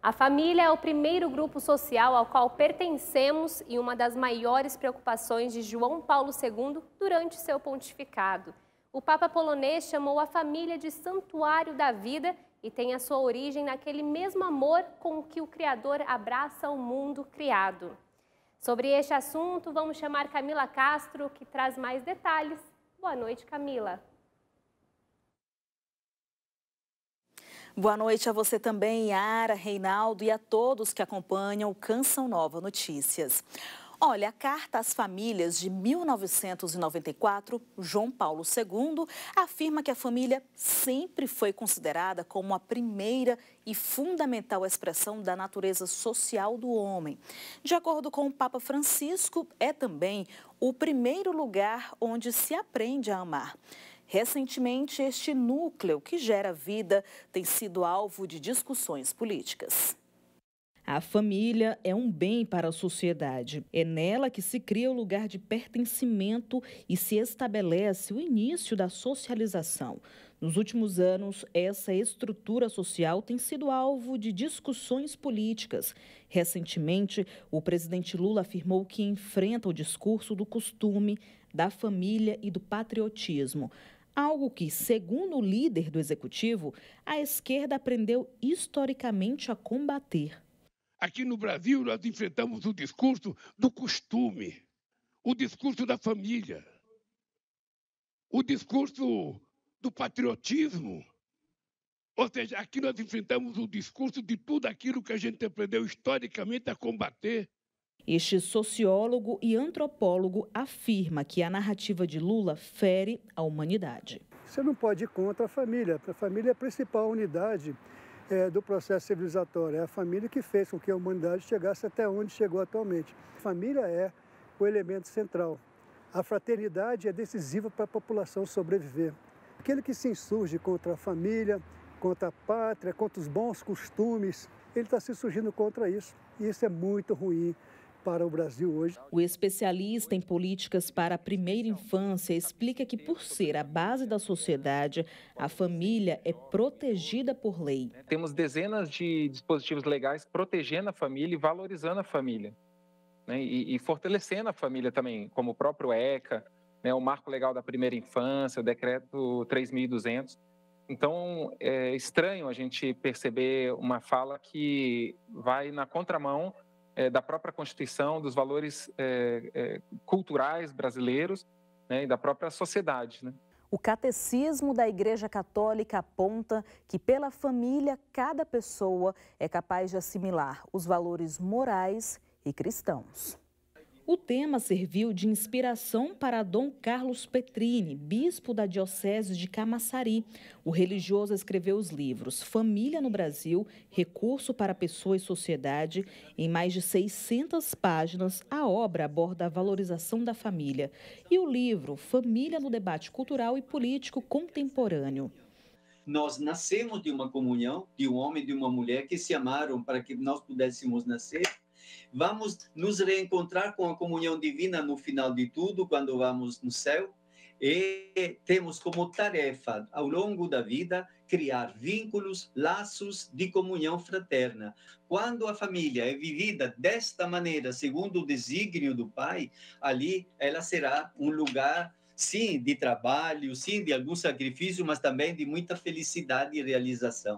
A família é o primeiro grupo social ao qual pertencemos e uma das maiores preocupações de João Paulo II durante seu pontificado. O Papa polonês chamou a família de santuário da vida e tem a sua origem naquele mesmo amor com que o Criador abraça o mundo criado. Sobre este assunto, vamos chamar Camila Castro, que traz mais detalhes. Boa noite, Camila. Boa noite a você também, Yara, Reinaldo e a todos que acompanham o Canção Nova Notícias. Olha, a carta às famílias de 1994, João Paulo II, afirma que a família sempre foi considerada como a primeira e fundamental expressão da natureza social do homem. De acordo com o Papa Francisco, é também o primeiro lugar onde se aprende a amar. Recentemente, este núcleo que gera vida tem sido alvo de discussões políticas. A família é um bem para a sociedade. É nela que se cria o lugar de pertencimento e se estabelece o início da socialização. Nos últimos anos, essa estrutura social tem sido alvo de discussões políticas. Recentemente, o presidente Lula afirmou que enfrenta o discurso do costume, da família e do patriotismo. Algo que, segundo o líder do executivo, a esquerda aprendeu historicamente a combater. Aqui no Brasil, nós enfrentamos o discurso do costume, o discurso da família, o discurso do patriotismo. Ou seja, aqui nós enfrentamos o discurso de tudo aquilo que a gente aprendeu historicamente a combater este sociólogo e antropólogo afirma que a narrativa de Lula fere a humanidade. Você não pode ir contra a família. A família é a principal unidade é, do processo civilizatório. É a família que fez com que a humanidade chegasse até onde chegou atualmente. A família é o elemento central. A fraternidade é decisiva para a população sobreviver. Aquele que se insurge contra a família, contra a pátria, contra os bons costumes, ele está se surgindo contra isso. E isso é muito ruim para o Brasil hoje. O especialista em políticas para a primeira infância explica que, por ser a base da sociedade, a família é protegida por lei. Temos dezenas de dispositivos legais protegendo a família e valorizando a família. Né? E, e, fortalecendo a família também, como o próprio ECA, né? o Marco Legal da Primeira Infância, o Decreto 3200. Então, é estranho a gente perceber uma fala que vai na contramão é, da própria Constituição, dos valores é, é, culturais brasileiros né, e da própria sociedade. Né? O Catecismo da Igreja Católica aponta que, pela família, cada pessoa é capaz de assimilar os valores morais e cristãos. O tema serviu de inspiração para Dom Carlos Petrini, bispo da Diocese de Camaçari. O religioso escreveu os livros Família no Brasil, Recurso para Pessoa e Sociedade. Em mais de 600 páginas, a obra aborda a valorização da família. E o livro Família no Debate Cultural e Político Contemporâneo nós nascemos de uma comunhão de um homem e de uma mulher que se amaram para que nós pudéssemos nascer Vamos nos reencontrar com a comunhão divina no final de tudo, quando vamos no céu. E temos como tarefa, ao longo da vida, criar vínculos, laços de comunhão fraterna. Quando a família é vivida desta maneira, segundo o desígnio do Pai, ali ela será um lugar sim de trabalho, sim de algum sacrifício, mas também de muita felicidade e realização.